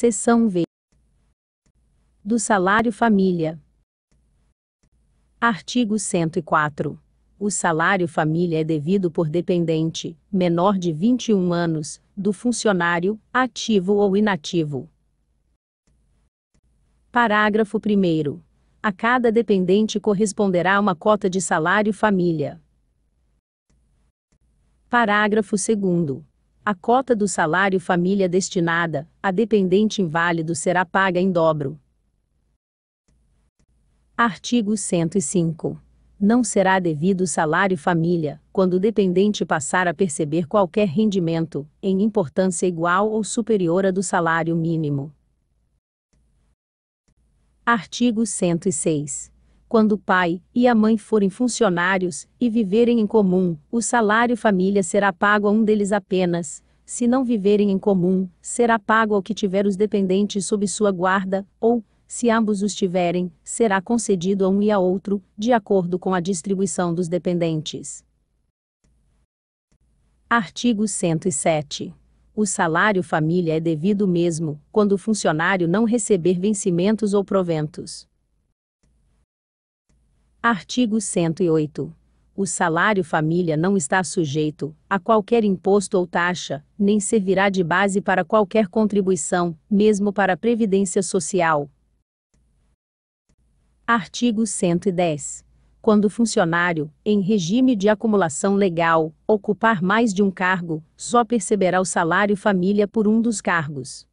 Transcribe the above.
Seção V do Salário Família. Artigo 104. O salário família é devido por dependente, menor de 21 anos, do funcionário, ativo ou inativo. Parágrafo 1. A cada dependente corresponderá uma cota de salário família. Parágrafo 2. A cota do salário família destinada a dependente inválido será paga em dobro. Artigo 105. Não será devido salário família quando o dependente passar a perceber qualquer rendimento, em importância igual ou superior a do salário mínimo. Artigo 106. Quando o pai e a mãe forem funcionários e viverem em comum, o salário família será pago a um deles apenas. Se não viverem em comum, será pago ao que tiver os dependentes sob sua guarda, ou, se ambos os tiverem, será concedido a um e a outro, de acordo com a distribuição dos dependentes. Artigo 107. O salário família é devido mesmo, quando o funcionário não receber vencimentos ou proventos. Artigo 108. O salário família não está sujeito a qualquer imposto ou taxa, nem servirá de base para qualquer contribuição, mesmo para a Previdência Social. Artigo 110. Quando funcionário, em regime de acumulação legal, ocupar mais de um cargo, só perceberá o salário família por um dos cargos.